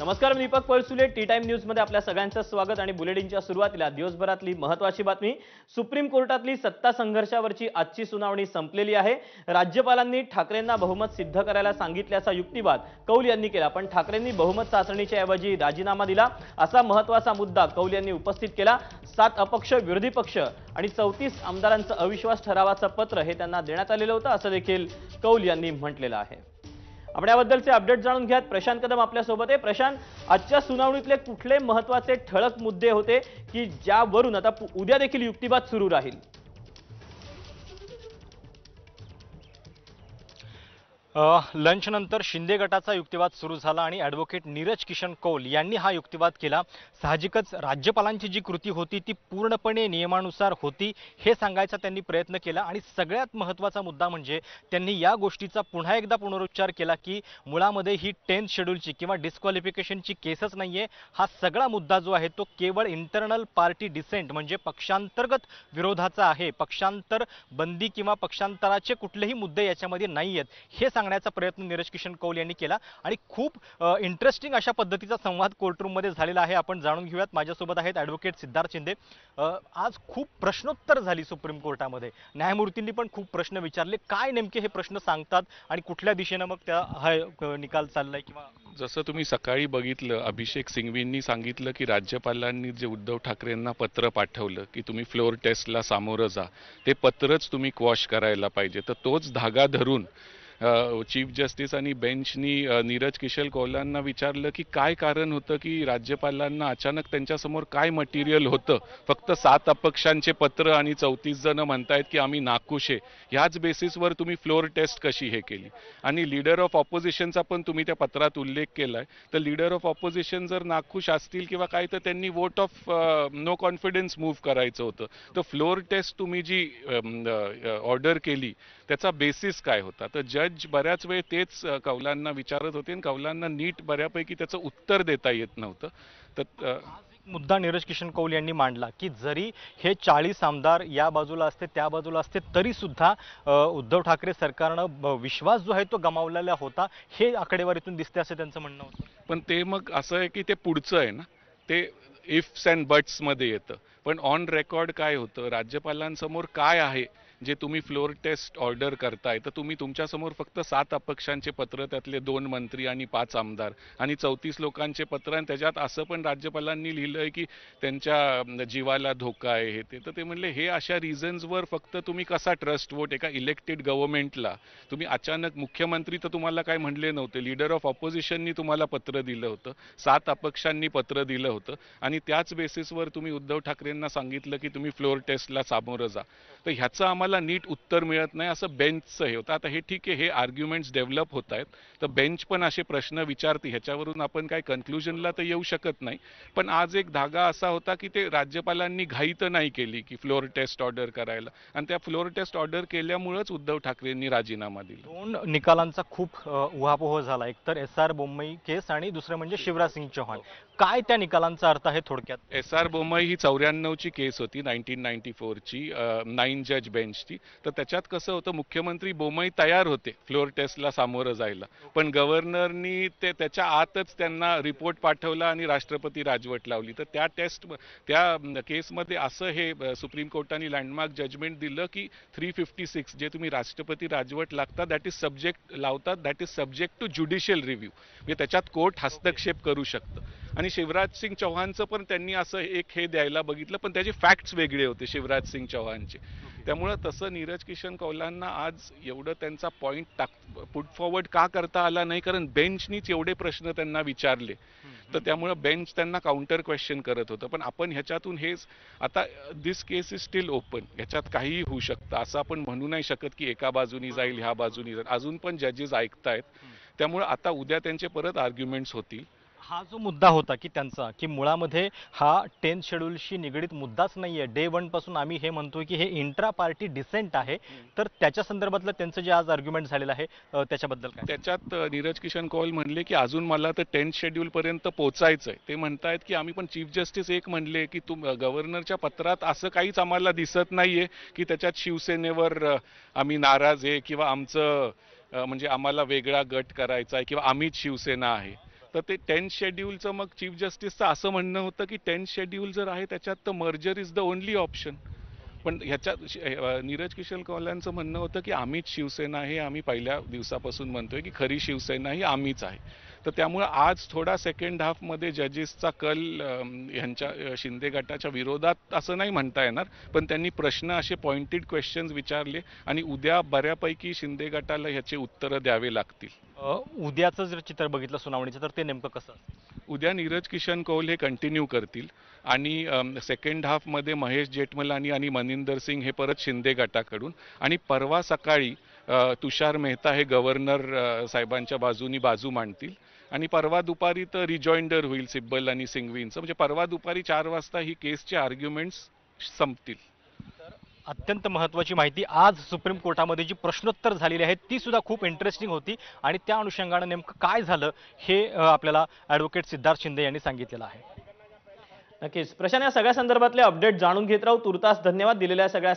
नमस्कार मी Deepak Palsule T time न्यूजमध्ये आपल्या सगळ्यांचं स्वागत आणि बुलेटिनच्या सुरुवातीला दिवसभरातली महत्वाची बातमी सुप्रीम कोर्टातली सत्ता संघर्षावरची आजची सुनावणी संपलेली आहे राज्यपालांनी ठाकरेंना बहुमत सिद्ध करायला सांगितल्याचा युक्तिवाद कौल यांनी केला पण ठाकरेंनी बहुमत चाचणीच्या ऐवजी राजीनामा दिला असा महत्वाचा मुद्दा कौल यांनी उपस्थित केला सात अपक्ष विरोधी पक्ष आणि चौतीस आमदारांचं अविश्वास ठरावाचं पत्र हे त्यांना देण्यात आलेलं होतं असं देखील कौल यांनी म्हटलेलं आहे आपण याबद्दलचे अपडेट जाणून घ्यात प्रशांत कदम आपल्यासोबत आहे प्रशांत आजच्या सुनावणीतले कुठले महत्वाचे ठळक मुद्दे होते की ज्यावरून आता उद्या देखील युक्तिवाद सुरू राहील लंचनंतर शिंदे गटाचा युक्तिवाद सुरू झाला आणि ॲडव्होकेट नीरज किशन कौल यांनी हा युक्तिवाद केला साहजिकच राज्यपालांची जी कृती होती ती पूर्णपणे नियमानुसार होती हे सांगायचा त्यांनी प्रयत्न केला आणि सगळ्यात महत्त्वाचा मुद्दा म्हणजे त्यांनी या गोष्टीचा पुन्हा एकदा पुनरुच्चार केला की मुळामध्ये ही टेन्थ शेड्यूलची किंवा डिस्क्वालिफिकेशनची केसच नाही आहे हा सगळा मुद्दा जो आहे तो केवळ इंटरनल पार्टी डिसेंट म्हणजे पक्षांतर्गत विरोधाचा आहे पक्षांतर बंदी किंवा पक्षांतराचे कुठलेही मुद्दे याच्यामध्ये नाही आहेत हे सांग सांगण्याचा प्रयत्न नीरज किशन कौल यांनी केला आणि खूप इंटरेस्टिंग अशा पद्धतीचा संवाद कोर्टरूममध्ये झालेला आहे आपण जाणून घेऊयात माझ्यासोबत आहेत ॲडव्होकेट सिद्धार्थ शिंदे आज खूप प्रश्नोत्तर झाली सुप्रीम कोर्टामध्ये न्यायमूर्तींनी पण खूप प्रश्न विचारले काय नेमके हे प्रश्न सांगतात आणि कुठल्या दिशेनं मग त्या निकाल चाललाय किंवा जसं तुम्ही सकाळी बघितलं अभिषेक सिंघवींनी सांगितलं की राज्यपालांनी जे उद्धव ठाकरेंना पत्र पाठवलं की तुम्ही फ्लोअर टेस्टला सामोरं जा ते पत्रच तुम्ही क्वॉश करायला पाहिजे तर तोच धागा धरून चीफ जस्टिस आणि बेंचनी नीरज किशल कौलांना विचारलं की काय कारण होतं की राज्यपालांना अचानक त्यांच्यासमोर काय मटेरियल होतं फक्त सात अपक्षांचे पत्र आणि चौतीस जण म्हणतायत की आम्ही नाकुशे आहे ह्याच बेसिसवर तुम्ही फ्लोअर टेस्ट कशी हे केली आणि लीडर ऑफ ऑपोजिशनचा पण तुम्ही त्या पत्रात उल्लेख केलाय तर लीडर ऑफ ऑपोजिशन जर नाखुश असतील किंवा काय तर त्यांनी vote of no confidence move करायचं होतं तर फ्लोअर टेस्ट तुम्ही जी ऑर्डर केली त्याचा बेसिस काय होता तर जज जज बऱ्याच वेळ तेच कौलांना विचारत होते आणि कौलांना नीट बऱ्यापैकी त्याचं उत्तर देता येत नव्हतं तर मुद्दा नीरज किशन कौल यांनी मांडला की जरी हे चाळीस आमदार या बाजूला असते त्या बाजूला असते तरी सुद्धा उद्धव ठाकरे सरकारनं विश्वास जो आहे तो गमावलेला होता हे आकडेवारीतून दिसते असं त्यांचं म्हणणं होतं पण ते मग असं आहे की ते पुढचं आहे ना ते इफ्स अँड मध्ये येतं पण ऑन रेकॉर्ड काय होतं राज्यपालांसमोर काय आहे जे तुम्ही फ्लोअर टेस्ट ऑर्डर करताय तर तुम्ही तुमच्यासमोर फक्त सात अपक्षांचे पत्र त्यातले दोन मंत्री आणि पाच आमदार आणि चौतीस लोकांचे पत्र आणि त्याच्यात असं पण राज्यपालांनी लिहिलं आहे की त्यांच्या जीवाला धोका आहे हे ते तर ते म्हणले हे अशा रिझन्सवर फक्त तुम्ही कसा ट्रस्ट वोट एका इलेक्टेड गव्हर्नमेंटला तुम्ही अचानक मुख्यमंत्री तर तुम्हाला काय म्हणले नव्हते लीडर ऑफ ऑपोजिशननी तुम्हाला पत्र दिलं होतं सात अपक्षांनी पत्र दिलं होतं आणि त्याच बेसिसवर तुम्ही उद्धव ठाकरेंना सांगितलं की तुम्ही फ्लोअर टेस्टला सामोरं जा तर ह्याचा आम्हाला आम्हाला नीट उत्तर मिळत नाही असं बेंचचं हे होतं आता हे ठीक आहे हे आर्ग्युमेंट्स डेव्हलप होत आहेत तर बेंच पण असे प्रश्न विचारते ह्याच्यावरून आपण काय कन्क्ल्युजनला तर येऊ शकत नाही पण आज एक धागा असा होता की ते राज्यपालांनी घाई तर नाही केली की फ्लोअर टेस्ट ऑर्डर करायला आणि त्या फ्लोअर टेस्ट ऑर्डर केल्यामुळेच उद्धव ठाकरेंनी राजीनामा दिला दोन निकालांचा खूप उहापोह झाला एक तर एस आर बोम्मई केस आणि दुसरं म्हणजे शिवराज सिंग चौहान काय त्या निकालांचा अर्थ आहे थोडक्यात एस आर बोम्मई ही चौऱ्याण्णवची केस होती नाईन्टीन नाईन्टी फोरची नाईन जज बेंच तर त्याच्यात कसं होतं मुख्यमंत्री बोमई तयार होते फ्लोअर टेस्टला सामोरं जायला पण गव्हर्नरनी ते त्याच्या आतच त्यांना रिपोर्ट पाठवला आणि राष्ट्रपती राजवट लावली तर त्या टेस्ट त्या केसमध्ये असं हे सुप्रीम कोर्टाने लँडमार्क जजमेंट दिलं की थ्री फिफ्टी सिक्स जे तुम्ही राष्ट्रपती राजवट लागता दॅट इज सब्जेक्ट लावतात that is subject to judicial review म्हणजे त्याच्यात कोर्ट हस्तक्षेप करू शकतं आणि शिवराज सिंग चौहानचं पण त्यांनी असं एक हे द्यायला बघितलं पण त्याचे फॅक्ट्स वेगळे होते शिवराज सिंग चौहानचे त्यामुळं तसं नीरज किशन कौलांना आज एवढं त्यांचा पॉईंट टाक पुट फॉरवर्ड का करता आला नाही कारण बेंचनीच एवढे प्रश्न त्यांना विचारले तर त्यामुळं बेंच त्यांना काउंटर क्वेश्चन करत होतं पण आपण ह्याच्यातून हेच आता this case is still open ह्याच्यात काहीही होऊ शकतं असं आपण म्हणू नाही शकत की एका बाजूनी जाईल ह्या बाजूनी जाईल अजून पण जजेस ऐकतायत त्यामुळे आता उद्या त्यांचे परत आर्ग्युमेंट्स होतील हा जो मुद्दा होता की त्यांचा की मुळामध्ये हा टेन्थ शेड्यूलशी निगडीत मुद्दाच नाही आहे डे वनपासून आम्ही हे म्हणतो की हे इंट्रा पार्टी डिसेंट आहे तर त्याच्या संदर्भातलं त्यांचं जे आज आर्ग्युमेंट झालेलं आहे त्याच्याबद्दल काय त्याच्यात नीरज किशन कौल म्हणले की अजून मला तर टेन्थ शेड्यूलपर्यंत पोहोचायचं आहे ते म्हणतायत की आम्ही पण चीफ जस्टिस एक म्हणले की तुम गव्हर्नरच्या पत्रात असं काहीच आम्हाला दिसत नाही आहे की त्याच्यात शिवसेनेवर आम्ही नाराज आहे किंवा आमचं म्हणजे आम्हाला वेगळा गट करायचा आहे किंवा आम्हीच शिवसेना आहे तर ते टेन्थ शेड्यूलचं मग चीफ जस्टिसचं असं म्हणणं होतं की टेन्थ शेड्यूल जर आहे त्याच्यात तर merger is the only option पण ह्याच्यात नीरज किशोर कौलांचं म्हणणं होतं की आम्हीच शिवसेना आहे आम्ही पहिल्या दिवसापासून म्हणतोय की खरी शिवसेना ही आम्हीच आहे तर त्यामुळे आज थोडा सेकंड हाफमध्ये जजेसचा कल ह्यांच्या शिंदे गटाच्या विरोधात असं नाही म्हणता येणार पण त्यांनी प्रश्न असे पॉइंटेड क्वेश्चन्स विचारले आणि उद्या बऱ्यापैकी शिंदे गटाला ह्याचे उत्तरं द्यावे लागतील उद्याचं जर चित्र बघितलं सुनावणीचं तर ते नेमकं कसं उद्या नीरज किशन कौल हे कंटिन्यू करतील आणि सेकंड हाफमध्ये महेश जेठमलानी आणि मनिंदर सिंग हे परत शिंदे गटाकडून आणि परवा सकाळी तुषार मेहता हे गव्हर्नर साहेबांच्या बाजूनी बाजू मांडतील आणि परवा दुपारी तर रिजॉइंडर होईल सिब्बल आणि सिंगवींचं म्हणजे परवा दुपारी चार वाजता ही केसचे आर्ग्युमेंट्स संपतील अत्यंत महत्वाची माहिती आज सुप्रीम कोर्टामध्ये जी प्रश्नोत्तर झालेली आहे ती सुद्धा खूप इंटरेस्टिंग होती आणि त्या अनुषंगानं नेमकं काय झालं हे आपल्याला ऍडव्होकेट सिद्धार्थ शिंदे यांनी सांगितलेलं आहे नक्कीच प्रशांत या सगळ्या संदर्भातले अपडेट जाणून घेत राहू तुर्तास धन्यवाद दिलेल्या सगळ्या